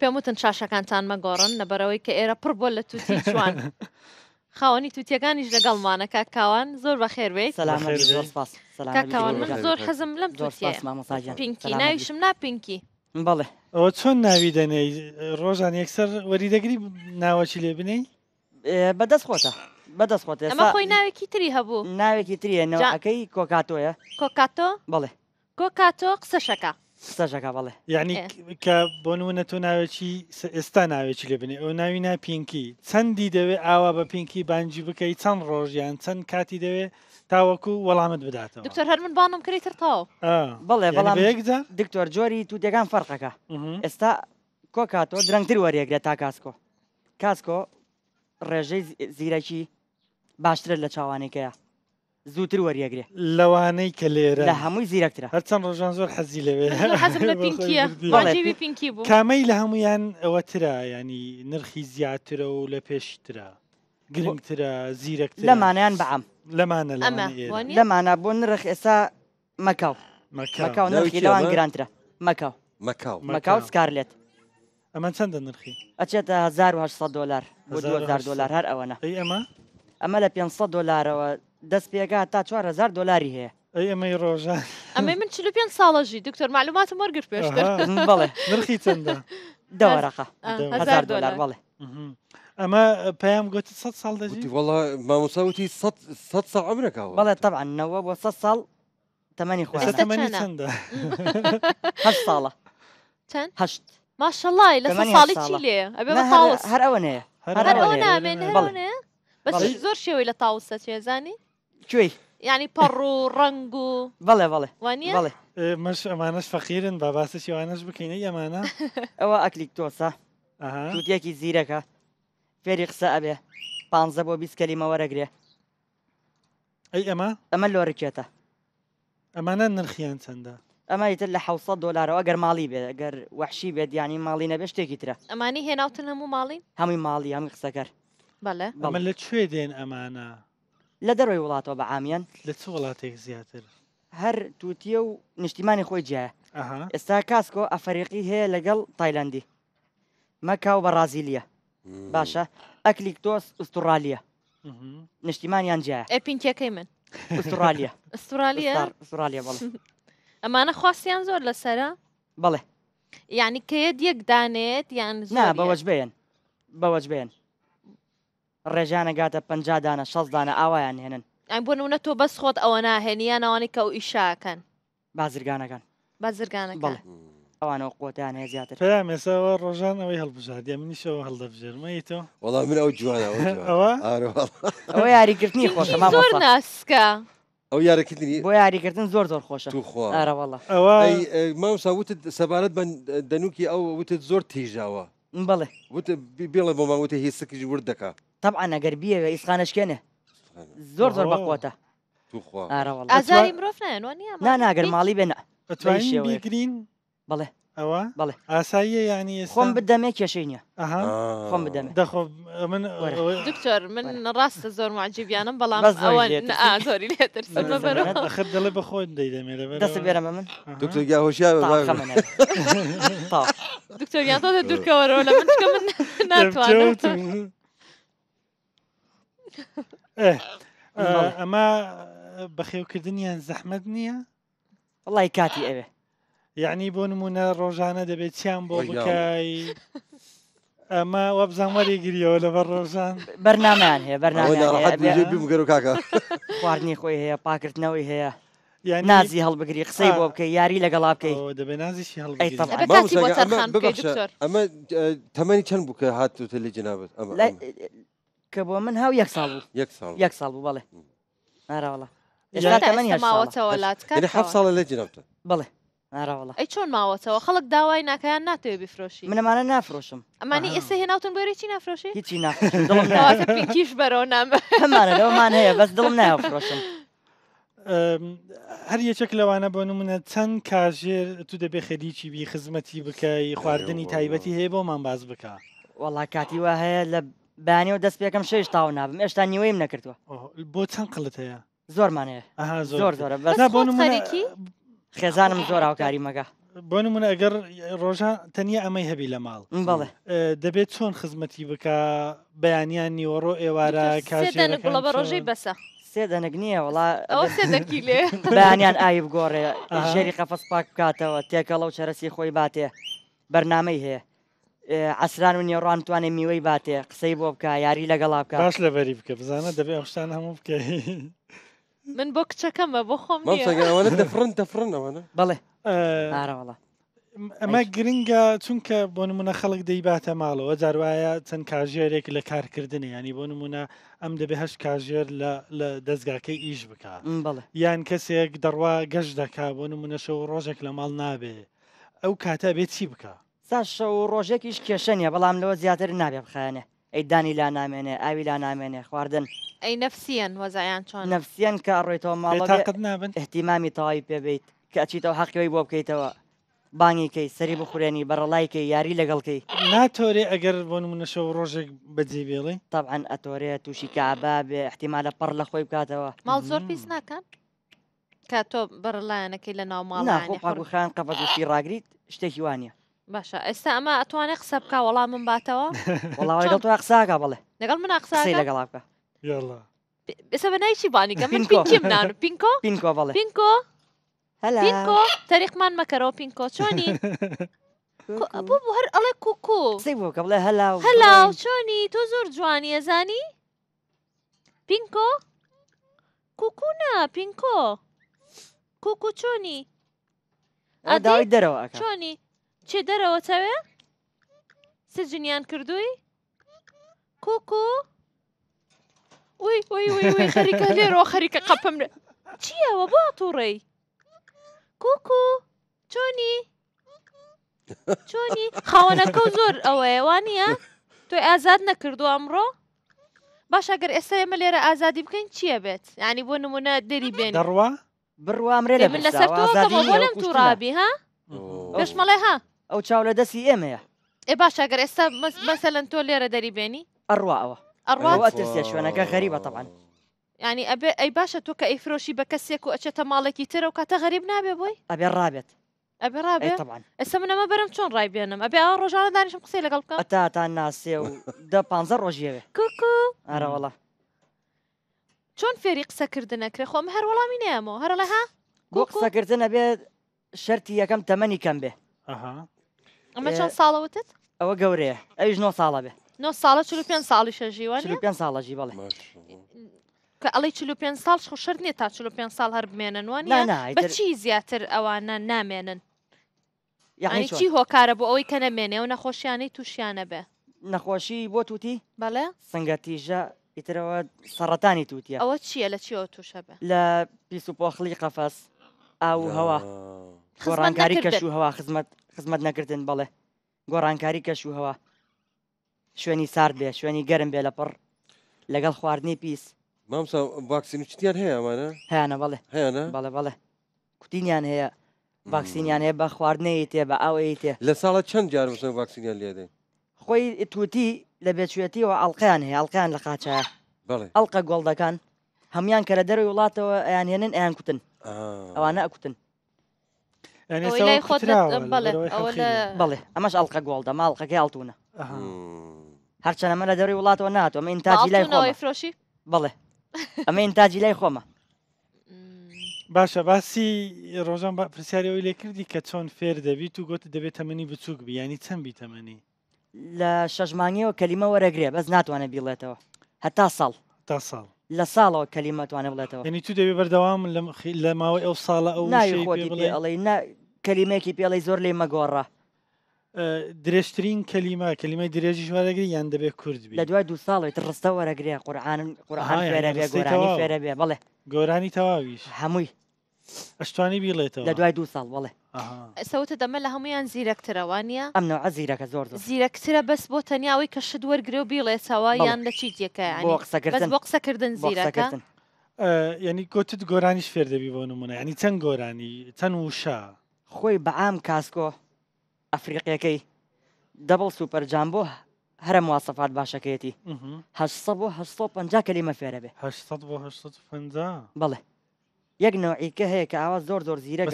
پێم وتن چاشەکانتان مەگۆڕن لەبەرەوەی کە ئێرە پڕ بۆ لە تووتی جوان خاوەنی تووتەکانیش لەگەڵ مانەکە کاوان زۆر بە خێربێت کاکەوان من زۆر حەزم لەم پینکی ناویشم ناپینکی بەڵێ ئەوە چۆن ناوی دەنەی ڕۆژان یەکسەر وەریدەگری ناوەچی لێ بنەی بەدەست خۆتە بەدەست خۆت ئەمە خۆی ناوێکی تری هەبوو ناوێکی تریە نەوەکەی کۆکاتۆیە کۆکاتۆ بڵێ کۆکاتۆ قسەشەکە سەژەکە بەڵێ یعنی کە بۆ نونە تۆ ناوێکی ئێستا ناوێکی لێ بنێ ئەو ناوینا پینکی چەندی دەوێ ئاوا بە پینکی بانجی بکەی چەند ڕۆژیان چەند کاتی دەوێ تاوەکو وەڵامت بداتەوە دکتۆر هەر من بانم کری ترتاو بڵێ بەڵام دکتۆر جۆری تو دەگان فەرقەکە ئێستا کۆکاتۆ درەنگتر وەریەگرێت تا کاسکۆ کاسکۆ ڕێژەی زیرەکی باشترێت لە چاوانێکەیە زووتر وەریەگرێ لەوانەی کە لێرە لە هەمووی زیرەکترا هەرچەند ڕۆژان زۆر حەزی لەوێ کامەی لە هەمویان ئەوەترە یعنی نرخی زیاترە و لە ترا لمانه زیرەکتر بعم لمانه لمانه لمانه بۆ نرخ اسا مکاو مکاو نرخی لەوان گرانترە مکاو مکاو مکاو سکارلێت اما چند نرخی ئەچێتە 1900 دلار بۆ 2000 دلار ای اما؟ اما لپیان صد 500 و دەست پێگات تا 4هزار دلاری هەیە ئەمەی ڕۆژان ئەمە من چ پێ ساڵەژی دکتۆر معلومات وەرگرت پێش بڵێ نرخی چنددە دەوەرەقەهزار دلار بڵێ ئەمە پێم گوتی سە ساڵ دەژی وڵە مامۆساوتی سە ساڵ ئەمرەکەەوە بەڵێ تەعاەوە بۆ سە ساڵ تەمەنی خۆ چنددە هە ساڵە چەند هەشت ماشەڵای لە ساڵی چی لێ ئەبێ هەر ئەوەنێ هەر ئەوە نامێنێ بەڵێ بەس زۆر شێوەی لە تاوسە چێزانی کوێی ینی پەڕ و ڕنگ و بەڵێ بەڵێ وانە مەش ئەمانەش فەقیرن با باسە شێوانەش بکەینە ئەمانە ئەوە ئەکلیک تۆسە تووتێکی زیرەکە فێری قسە ئەبێ پانزە بۆ بیستکەلیمە وەرەگرێ ئەی ئەمە ئەمە لۆرکێتە ئەمانە نرخیان چەندە ئەمە تر لە حوسە دلارەوە گەر ماڵی بێت گەر وحشی بێت یانی ماڵی نەبێ شتێکی ترە ئەمانی هێناوتن هەموو ماڵی هەمووی ماڵی هەمی قسەکەر بەڵێ بەمە لەکوێ دێن ئەمانە لە دەڕۆی وڵاتەوە بە ئامیان لە چ وڵاتێک زیاتر هەر تووتیە و نیشتیمانی خۆی جیە ئێستا کاسکۆ ئەفریقی هەیە لەگەڵ تایلندی مەکاو بە رازیلیە باشە ئەکلیکتۆس ئوسترالیە نیشتیمانیان جیە ئەپینکیەکەی من ئوسترالیە ئوسترالیە ئوسترالیە بڵ ئەمانە خواستیان زۆر لەسرە بڵێ یعنی کەیە دیەک دانێت یان نا بەوەج بێن بەوەج بێن ڕێژانەگاتە پ دانە شەز دانە ئاوایان هێنن ئەم بۆ نونە تۆ بەس خۆت ئەوە ناهێنیانەوانی کە و ئیشاکەن بازرگانەکان بازرگانەکان ئەوانەوە قوتیان هەیە زیاتر پێام ێسەوە ڕۆژان ئەوەی هەڵبژادی منیشەوە هەڵدەبژێرمەیتەوە وەڵام من ئەو جوانەوە ئەوە یاریگررتنی خۆشەما ناسکە. ئەو یارەکردنی بۆ یاریکردن زۆر زۆر خۆشە توخواڕەوەڵە ئەوە مامسا وتت سەبارەت بە دەنووکی ئەو وتت زۆر تیژاوە بڵێ وت بێڵە بۆ ماوتە هیچ سکیش وردەکە طبعا ئەگەر بیەوە ئیسخانەشکێنێ زۆر زۆر بەقوتە ئازاری مرۆڤ ناناگەر ماڵی بێنە گرین بڵێ ئەوە بڵێ ئاساییە ینی خۆم بدەمێ کێشەی نییە خۆم بدەمێ دەخۆ من دکتۆر من ڕاستە زۆر معجیبیانم بەڵام زۆری لێتر دەڵێ بەخۆی دەیدەمێ دەست بێرەمە من دکتۆر گاهۆشیا دکتۆر یاتۆ دورکەوەرەوە لە من ناتوانم ئەمە بەخێوکردنیان زەحمد نییە؟ وڵی کاتی ئەوێ یعنی بۆ نمونە ڕۆژانە دەبێت چیان بۆ بکای ئەمە وە بزانوەری گیریەوە لەبەر ڕۆژان بەرنامیان هەیە بەرنامەگەر و کاکە خواردنی خۆی هەیە پاکردنەوەی هەیە یا نازی هەڵبگری قسەی بۆ بکە یاری لەگەڵا بکەیت دەبێ نازیشی ئەمە تەمەنی چەند بووکە هاتوتە لە جنابێت کە بۆ من هاو یەک ساڵ یەک ساڵ بوو بڵێ ئاراوەڵە ماوەتەوەلاتکەح ساڵە لە جرەوتە بڵێ ئاراوەڵە ئەی چۆن ماوەتەوە خەڵک داوای ناکەیان ناتەوێ بفرۆشی منەمانە نافرۆشم ئەمانی ئێستا هێناوتون بۆێ چی نافرۆشی هیچی ناکیش بەرەوە نامە هەمانەمان هەیە بەس دڵم نایفرۆشم. هەر یەکێک لەوانە بۆ نمونە چەند کاژێر تو دەبێ خەریکی بی خزمەتی بکەی خواردنی تایبەتی هەیە بۆمان باز بکە وڵا کاتی وا هەیە لە بەانی و دەست پێەکەم شش تاو نابم ئێشتا نیوەیم نەکردووە بۆ چەند قلت هەیە زۆرمانەیە زۆر زۆرە خێزانم زۆر هاوکاری مەگە بۆ نمونە ئەگەر ڕۆژە تەنیا ئەمەی هەبی لە ماڵ بڵێ دەبێت چۆن خزمەتی بکە بەیانیان نیوەڕۆ ئێوارە کاژێنە بە ڕۆژەی بەسە سێ دەنگ نییە وڵا بەیانیان ئاوی بگۆڕێ ژێری قەفەس پاک بکاتەوە تێکەڵە و چەرەسی خۆی باتێ بەرنامەی هەیە عسران و نێڕوان توانێ میوەی باتێ قسەی بۆ بکە یاری لەگەڵا بکە باش لە بەری بکە بزانە دەبێ ئەوشتان هەموو بکە من بۆ کچەکەمە بۆ خۆم دەفرن دەفرنەوەە بڵێ ئاراوەڵە ئەمە گرنگە چونکە بۆ نمونە خەڵک دەیباتە ماڵەوە جاروایە چەند کاژێرێک لە کارکردنی ینی بۆ نمونە ئەم دەبێ هەش کاژێر لە دەستگاکەی ئیش بک یان کەسێک دەڕوا گەشت دەکا بۆ نمونە شەو ڕۆژێک لە ماڵ نابێ ئەو کاتە بێت چی بکە ساش و ڕۆژێکیش کێشەنیە بەڵام لەوە زیاتر نابێ بخانە ئەیدانی لا نامێنێ ئاوی لا نامێنێ خواردن ئەی نفسیەن وەزایان چۆن نفسیەن کە ڕێتەوە ماڵەکەت نابن احتیمامی تەواوی پێبیت کە ئەچیتەوە حەقیەوەی بۆ بکەیتەوە بانگیکەی سەری بخورێنی بەڕڵایکەی یاری لەگەڵکەی ناتۆرێ ئەگەر بۆ منەشە ڕۆژێک بەجێ بێڵی تاعاان ئەتۆرێت تووشی کابا بێ احتیمالە پڕ لە خۆی بکاتەوە ماڵ زۆر پیس ناکەن کە تۆ بەڕلایەنەکەی لە ناو ماڵ خان قەپەتشی ڕاگریت شتێکی وانە باشە ئێستا ئەمە ئەتوانێ قسە بکە وەڵام من باتەوە وڵاوەگەڵ تو قساکە بڵێ لەگەڵ من قسا لەگەڵا بکە ئێستا بە نایکی بانیکە من پینکیمنان پینکۆ پینکۆ بڵێ پینکۆ هەلینکۆ تەریخمان مەکەرەوە پینکۆ چۆنی بوو هەر ئەڵێ کوکو بۆکە بڵێ هەلاو هەلاو چۆنی تۆ زۆر جوانی ئەزانی پینکۆ کوکونا پینکۆ کوکو چۆنی ئەداوی دەرەوە چۆنی چێ دەرەوە چاوێ؟ سجنیان کردووی؟ کوکو؟ وی وی وی وی خەریکە لێرەوە خەریکە قەپم چییەوە بۆ تووڕێی؟ کوکو چۆنی؟ چۆنی خاوەنەکە زۆر ئەوەیە وانە؟ توی ئازاد نەکردو ئەمڕۆ؟ باش ئەگەر ئێستا ئێمە لێرە ئازادی بکەین چییە بێت؟ ینی بۆ نمونە دەری بێن دەڕوا؟ بڕوامرێ لە من لەسەر تۆ بۆ لەم تووڕابی ها؟ پێشمەڵێ ها؟ ئەو چاو لە دەستی ئێمەیە ئێ باش ئەگەر ئێستا مەسەلەن تۆ لێرە دەریبێنی ئەڕوا ئەوە ئەڕوا ترسێ شوێنەکە غەریبە تەبان ینی ئەبێ ئەی باشە تۆ کە ئەیفرۆشی بە کەسێک و ئەچێتە ماڵێکی ترە و کاتە غەریب نابێ بۆی ئەبێ ڕابێت ئەبێ ڕابێت ئێستا منەمە بەرم چۆن ڕای بێنم ئەبێ ئەو ڕۆژانە دانیشم قسەی لەگەڵ بکە تا تا ناسێ و دە پ ڕۆژیەوێ کوکو ئەرەوەڵە چۆن فێری قسەکردنەکرێ خۆم هەر وەڵامی نامەوە هەر لەها بۆ قسەکردنە بێت شەری یەکەم تەمەنی کەم بێ ئەها ئەمە چەند ساڵەوتت؟ ئەوە گەورەیە ئەوش 9 ساڵە بێ 9 ساڵە چ پێ ساڵی شەژیوان پێ ساڵەژی بەڵێ کە ئەڵی چ پێ ساڵ شەر نێ تا چ پێ ساڵ هەر بمێننوان بەچی زیاتر ئەوانە نامێنن یعنی چی هۆکارە بۆ ئەوەی کە نەمێنێ و نەخۆشیانەی تووشیانە بێ نەخۆشی بۆ تووتی بەڵێ سنگەتیژە ئیترەوە سەڕەتانی تووتە ئەوە چییە لە چیەوە تووشە بێ لە پیس و پۆخلی قەفەس ئاو هەوە. گۆڕانکاری کەش و هەوا خزمەت خزمەت نەکردن بڵێ گۆڕانکاری کەش و هەوا شوێنی سارد بێ شوێنی گەرم بێ لە پڕ لەگەڵ خواردنی پیس مامسا ڤاکسین چتیان هەیە ئەمانە هیانە بڵێ هیانە بەڵێ بڵێ کوتینیان هەیە ڤاکسینیان هەیە بە خواردنەی تێ بە ئەوەی تێ لە ساڵە چەند جار بشن ڤاکسینیان لێدەین خۆی توتی لە بێچوێتیەوە ئەڵلقیان هەیە ئەڵلقیان لە قاچە ئەڵلقە گۆڵدەکان هەمان کە لە دەرەوەی وڵاتەوە ئەیان هێنن ئەیان کوتن ئەوانە ئەکوتن بڵێ ئەمەش ئەڵقە گۆڵدە ماڵقەکە هەڵتونە هەرچەنە ئەمە لە دەوری وڵاتەوە ناتوە ئەمە ئینتاجی لای فرۆشی بڵێ ئەمە ئینتاجی لای خۆمە باشە باسی ڕۆژان پرسیارەوەی لێ کردی کە چۆن فێر دەبیت و گوت دەبێت تەمەنی بچووک بیانی چەند بیتەمەنی لە شەژمانیەوە کەلیمە وەرەگرێ بەس ناتوانە بیڵێتەوە هەتا ساڵ تا ساڵ لە ساڵەوە کەلیمەتوانە بڵێتەوە نی تو دەوێ بەردەوام لە ماوەی ئەو ساڵە ئەو ئەڵێ کەلیمێکی پێڵی زۆر لێ مەگۆڕە درێژترین کەلیما کەلیمای درێژی شوارەگری یان دەبێت کورد لە دوای دو ساڵێت ڕستە وەرەگرێ قورآن قورآان فێرەبێ گۆرانی فێرەبێ بڵێ گۆرانی تەواویش هەمووی ئەشتوانی بیڵێتەوە لە دوای دو ساڵ بڵێ سەوتە دەمە لە هەمویان زیرەکترەوانە ئەم نەوە زیرەکە زۆر زیرەکترە بەس بۆ تەنیاوی کە شت وەرگێ و بیڵێ ساوایان لە چیتەکە بۆ قسەکردن زیرەکە یعنی گوتت گۆرانیش فێر دەبی بۆ نمونە ینی چەند گۆرانی چەند وشا خۆی بەعام کاسکۆ ئەفریقیەکەی دەبڵ سوپەرجان بۆ هەرە موواسەفات باشەکەیەتی 1950 کەلیمە فێرە بێ 1950 بڵێ یەک نوعیکە هەیە کە ئاوا زۆر زۆر زیرە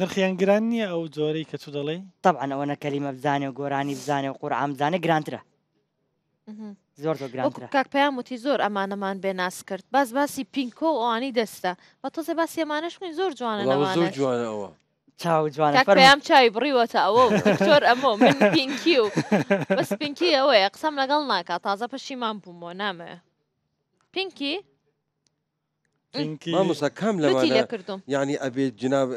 نرخیان گران نییە ئەو جۆرەی کە تو دەڵێ طبعا ئەوەنە کەلیمە بزانێ و گۆرانی بزانێ و قورعام بزانێ گرانترە زۆر زۆر گرانترە کاک پێیان وتی زۆر ئەمانەمان بێناس کرد باز باسی پینکۆ ئەوانی دەستە بە تۆزێ باسی ئەمانش کوین زۆر جوانە زۆر جوانەوە چاو جوانە پێیان چاوی بڕیوەتە ئەوە تۆر ئەمە من پینکی و بەس پینکی ئەوەیە قسەم لەگەڵ ناکات تازە پەشیمان بوومەوە نامێ پینکی؟ مامۆسا کام لەوانە ینی ئەبێت جناب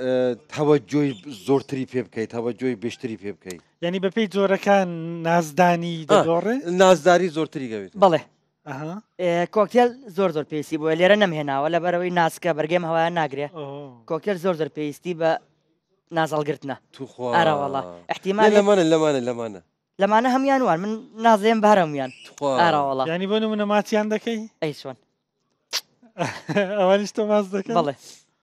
تەوەجۆی زۆرتری پێ بکەیت تەوەجۆی بشتری پێ بکەیت یعنی بەپی جۆرەکان نازدانی دەگۆڕێ نازداری زۆرتری گەوێت بڵێ کۆکتێل زۆر زۆر پێویستی بووە لێرە نەمهێناوە لە بەرەوەی ناسکە بەرگێم هەوایە ناگرێ کۆکتێل زۆر زۆر پێویستی بە نازەڵگرتنە توخواڕەوەڵە احتیمال لەمانە لەمانە لەمانە لەمانە هەمیان وان من نازێم بارەمیان توخواڕەوەڵە ینی بۆ منە ماتیان دەکەی ئەی چۆن ئەوانیش تۆ باز دەکەن بڵێ